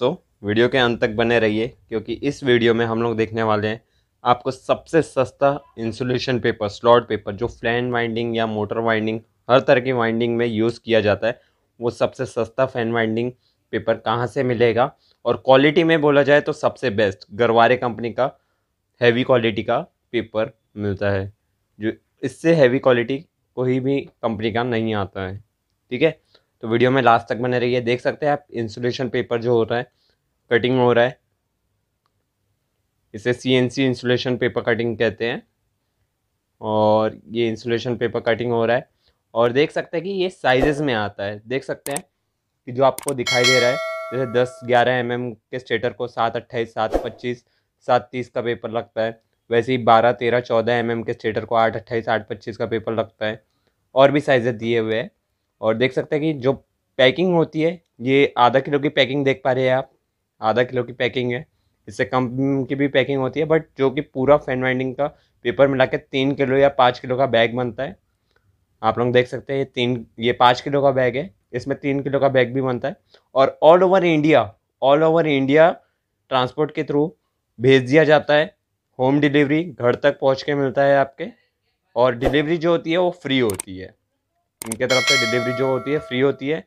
दोस्तों वीडियो के अंत तक बने रहिए क्योंकि इस वीडियो में हम लोग देखने वाले हैं आपको सबसे सस्ता इंसुलेशन पेपर स्लॉट पेपर जो फैन वाइंडिंग या मोटर वाइंडिंग हर तरह की वाइंडिंग में यूज़ किया जाता है वो सबसे सस्ता फैन वाइंडिंग पेपर कहाँ से मिलेगा और क्वालिटी में बोला जाए तो सबसे बेस्ट गरवारे कंपनी का हैवी क्वालिटी का पेपर मिलता है जो इससे हैवी क्वालिटी कोई भी कंपनी का नहीं आता है ठीक है तो वीडियो में लास्ट तक बने रहिए देख सकते हैं आप इंसुलेशन पेपर जो हो रहा है कटिंग हो रहा है इसे C N C insulation paper cutting कहते हैं और ये इंसुलेशन पेपर कटिंग हो रहा है और देख सकते हैं कि ये साइजेस में आता है देख सकते हैं कि जो आपको दिखाई दे रहा है जैसे दस ग्यारह एम mm के स्टेटर को सात अट्ठाईस सात पच्चीस सात तीस का पेपर लगता है वैसे ही बारह तेरह चौदह एम mm के स्टेटर को आठ अट्ठाईस आठ पच्चीस का पेपर लगता है और भी साइजेस दिए हुए हैं और देख सकते हैं कि जो पैकिंग होती है ये आधा किलो की पैकिंग देख पा रहे हैं आप आधा किलो की पैकिंग है इससे कम की भी पैकिंग होती है बट जो कि पूरा फैन वाइंडिंग का पेपर मिला के तीन किलो या पाँच किलो का बैग बनता है आप लोग देख सकते हैं ये तीन ये पाँच किलो का बैग है इसमें तीन किलो का बैग भी बनता है और all over India all over India transport के थ्रू भेज दिया जाता है होम डिलीवरी घर तक पहुँच के मिलता है आपके और डिलीवरी जो होती है वो फ्री होती है इनके तरफ से डिलीवरी जो होती है फ्री होती है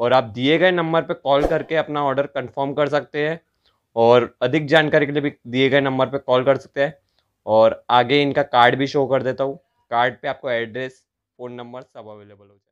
और आप दिए गए नंबर पर कॉल करके अपना ऑर्डर कन्फर्म कर सकते हैं और अधिक जानकारी के लिए भी दिए गए नंबर पर कॉल कर सकते हैं और आगे इनका कार्ड भी शो कर देता हूँ कार्ड पे आपको एड्रेस फ़ोन नंबर सब अवेलेबल हो जाए